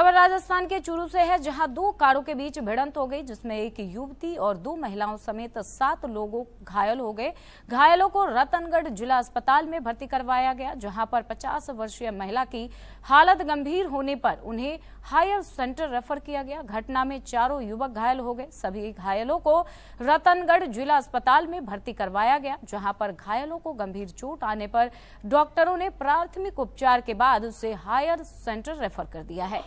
खबर राजस्थान के चूरू से है जहां दो कारों के बीच भिड़ंत हो गई जिसमें एक युवती और दो महिलाओं समेत सात लोगों घायल हो गए घायलों को रतनगढ़ जिला अस्पताल में भर्ती करवाया गया जहां पर 50 वर्षीय महिला की हालत गंभीर होने पर उन्हें हायर सेंटर रेफर किया गया घटना में चारों युवक घायल हो गए सभी घायलों को रतनगढ़ जिला अस्पताल में भर्ती करवाया गया जहाँ पर घायलों को गंभीर चोट आने पर डॉक्टरों ने प्राथमिक उपचार के बाद उसे हायर सेंटर रेफर कर दिया है